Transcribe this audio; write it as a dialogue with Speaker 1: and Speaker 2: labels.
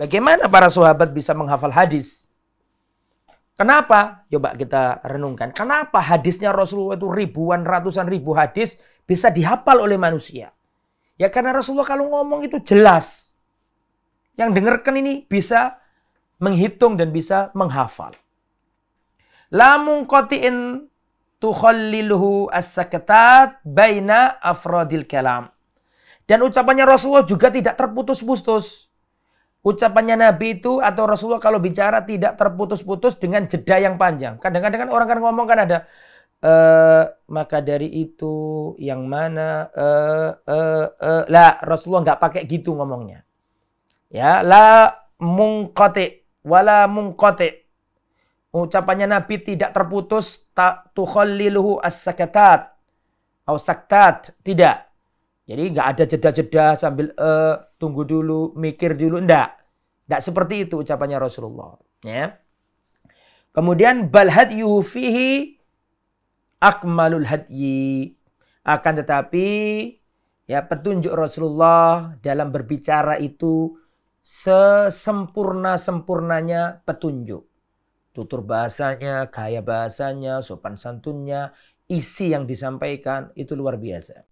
Speaker 1: Bagaimana para sahabat bisa menghafal hadis? Kenapa? Coba kita renungkan. Kenapa hadisnya Rasulullah itu ribuan, ratusan ribu hadis bisa dihafal oleh manusia? Ya karena Rasulullah kalau ngomong itu jelas. Yang dengarkan ini bisa menghitung dan bisa menghafal. Lamun kotiin tuhalliluhu as-sakatat baina afrodil kalam. Dan ucapannya Rasulullah juga tidak terputus-putus. Ucapannya Nabi itu atau Rasulullah kalau bicara tidak terputus-putus dengan jeda yang panjang. Kadang-kadang kan orang kan ngomong kan ada eh maka dari itu yang mana eh eh eh lah Rasulullah nggak pakai gitu ngomongnya. Ya, la mungkote wala mungkote. Ucapannya Nabi tidak terputus tak tukhalliluhu as-sakatat atau saktat, tidak. Jadi nggak ada jeda-jeda sambil eh, tunggu dulu, mikir dulu, ndak? Ndak seperti itu ucapannya Rasulullah. Ya. Kemudian bal hadyuhu fihi akmalul hadyi. Akan tetapi ya petunjuk Rasulullah dalam berbicara itu sesempurna-sempurnanya petunjuk. Tutur bahasanya, gaya bahasanya, sopan santunnya, isi yang disampaikan itu luar biasa.